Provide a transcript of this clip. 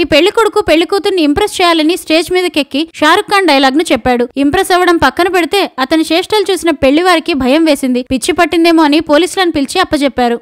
ఈ పెళ్లి కొడుకు పెళ్లి కూతుర్ని ఇంప్రెస్ చేయాలని స్టేజ్ మీదకెక్కి షారుఖ్ ఖాన్ డైలాగ్ ను చెప్పాడు ఇంప్రెస్ అవ్వడం పక్కన పెడితే అతని చేష్టలు చూసిన పెళ్లి వారికి భయం వేసింది పిచ్చి పట్టిందేమో అని పోలీసులను పిలిచి అప్పచెప్పారు